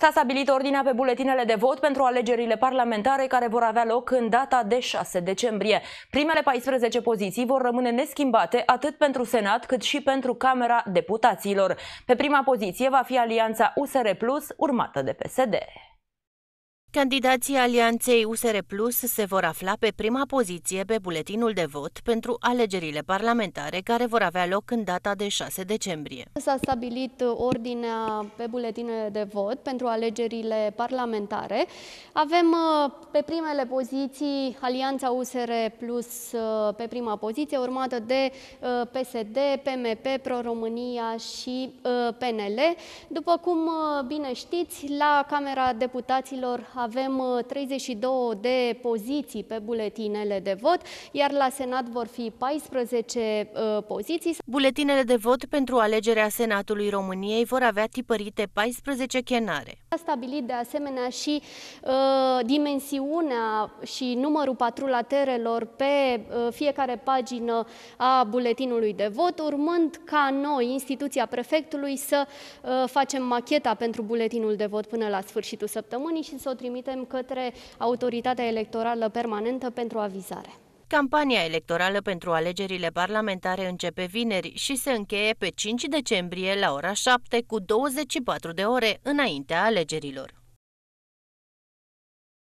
S-a stabilit ordinea pe buletinele de vot pentru alegerile parlamentare care vor avea loc în data de 6 decembrie. Primele 14 poziții vor rămâne neschimbate atât pentru Senat cât și pentru Camera Deputaților. Pe prima poziție va fi alianța USR Plus, urmată de PSD. Candidații Alianței USR Plus se vor afla pe prima poziție pe buletinul de vot pentru alegerile parlamentare care vor avea loc în data de 6 decembrie. S-a stabilit ordinea pe buletinele de vot pentru alegerile parlamentare. Avem uh, pe primele poziții Alianța USR Plus uh, pe prima poziție, urmată de uh, PSD, PMP, Pro-România și PNL. După cum bine știți, la Camera Deputaților avem 32 uh, de poziții pe buletinele de vot, iar la Senat vor fi 14 uh, poziții. Buletinele de vot pentru alegerea Senatului României vor avea tipărite 14 chenare. A stabilit de asemenea și uh, dimensiunea și numărul patrulaterelor pe uh, fiecare pagină a buletinului de vot, urmând ca noi, instituția prefectului, să uh, facem macheta pentru buletinul de vot până la sfârșitul săptămânii și să o trimitem trimitem către autoritatea electorală permanentă pentru avizare. Campania electorală pentru alegerile parlamentare începe vineri și se încheie pe 5 decembrie la ora 7 cu 24 de ore înaintea alegerilor.